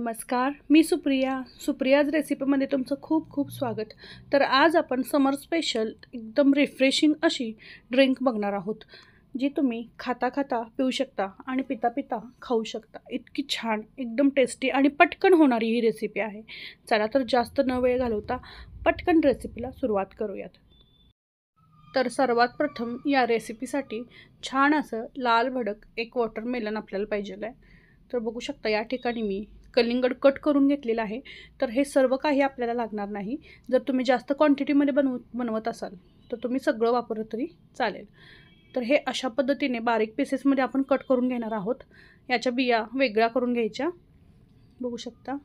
नमस्कार मी सुप्रिया सुप्रियाज रेसिपीमध्ये तुमचं खूप खूप स्वागत तर आज आपण समर स्पेशल एकदम रिफ्रेशिंग अशी ड्रिंक बघणार आहोत जी तुम्ही खाता खाता पिऊ शकता आणि पिता पिता खाऊ शकता इतकी छान एकदम टेस्टी आणि पटकन होणारी ही रेसिपी आहे चला तर जास्त न वेळ घालवता पटकन रेसिपीला सुरुवात करूयात तर सर्वात प्रथम या रेसिपीसाठी छान असं लाल भडक एक वॉटरमेलन आपल्याला पाहिजे आहे तर बघू शकता या ठिकाणी मी कलिंगड कट करून घेतलेलं आहे तर हे सर्व काही आपल्याला लागणार नाही जर तुम्ही जास्त क्वांटिटीमध्ये बनव बनवत असाल तर तुम्ही सगळं वापरलं तरी चालेल तर हे अशा पद्धतीने बारीक पीसेसमध्ये आपण कट करून घेणार आहोत याच्या बिया वेगळ्या करून घ्यायच्या बघू शकता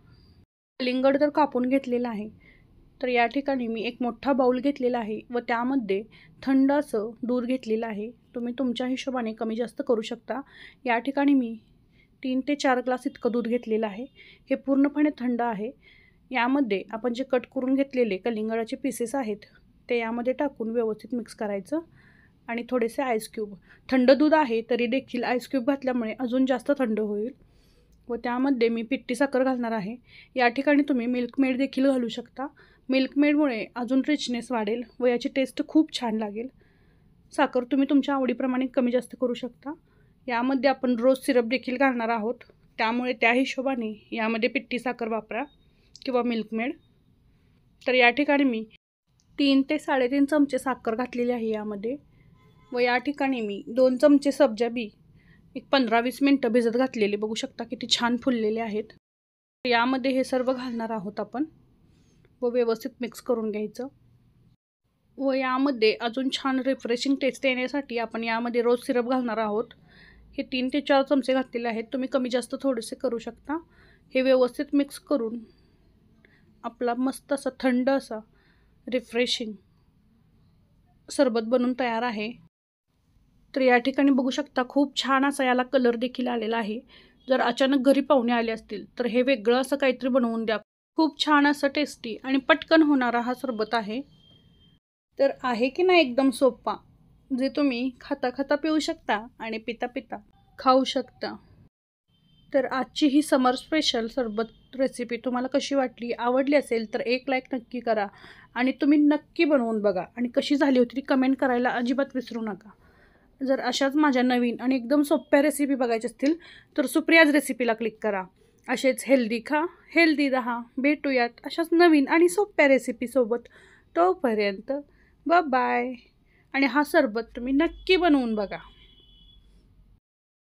कलिंगड जर कापून घेतलेलं आहे तर या ठिकाणी मी एक मोठा बाऊल घेतलेला आहे व त्यामध्ये थंड असं दूध घेतलेलं आहे तुम्ही तुमच्या हिशोबाने कमी जास्त करू शकता या ठिकाणी मी तीन ते चार ग्लास इतकं दूध घेतलेलं आहे हे पूर्णपणे थंड आहे यामध्ये आपण जे कट करून घेतलेले कलिंगडाचे पीसेस आहेत ते यामध्ये टाकून व्यवस्थित मिक्स करायचं आणि थोडेसे क्यूब थंड दूध आहे तरी देखील क्यूब घातल्यामुळे अजून जास्त थंड होईल व त्यामध्ये मी पिट्टी साखर घालणार आहे या ठिकाणी तुम्ही मिल्कमेड देखील घालू शकता मिल्कमेडमुळे अजून रिचनेस वाढेल व याची टेस्ट खूप छान लागेल साखर तुम्ही तुमच्या आवडीप्रमाणे कमी जास्त करू शकता यामध्ये आपण रोज सिरप देखील घालणार आहोत त्यामुळे त्या हिशोबाने यामध्ये पिट्टी साखर वापरा किंवा मिल्कमेड तर या ठिकाणी मी तीन ते साडेतीन चमचे साखर घातलेली आहे यामध्ये व या ठिकाणी मी दोन चमचे सब्जा बी एक पंधरा वीस मिनटं भिजत घातलेले बघू शकता किती छान फुललेले आहेत यामध्ये हे सर्व घालणार आहोत आपण व व्यवस्थित मिक्स करून घ्यायचं व यामध्ये अजून छान रिफ्रेशिंग टेस्ट येण्यासाठी आपण यामध्ये रोज सिरप घालणार आहोत हे तीन ते चार चमचे घातलेले आहेत तुम्ही कमी जास्त थोडेसे करू शकता हे व्यवस्थित मिक्स करून आपला मस्त असा थंड असा रिफ्रेशिंग सरबत बनून तयार आहे तर या ठिकाणी बघू शकता खूप छान असा याला कलर देखील आलेला आहे जर अचानक घरी पाहुणे आले असतील तर हे वेगळं असं काहीतरी बनवून द्या खूप छान असं टेस्टी आणि पटकन होणारा हा सरबत आहे तर आहे की नाही एकदम सोपा जे तुम्ही खाता खाता पिऊ शकता आणि पिता पिता खाऊ शकता तर आजची ही समर स्पेशल सरबत रेसिपी तुम्हाला कशी वाटली आवडली असेल तर एक लाईक नक्की करा आणि तुम्ही नक्की बनवून बघा आणि कशी झाली होती ती कमेंट करायला अजिबात विसरू नका जर अशाच माझ्या नवीन आणि एकदम सोप्या रेसिपी बघायच्या असतील तर सुप्रियाज रेसिपीला क्लिक करा असेच हेल्दी खा हेल्दी राहा भेटूयात अशाच नवीन आणि सोप्या रेसिपीसोबत तोपर्यंत बाय आणि हा सरबत तुम्ही नक्की बनवून बघा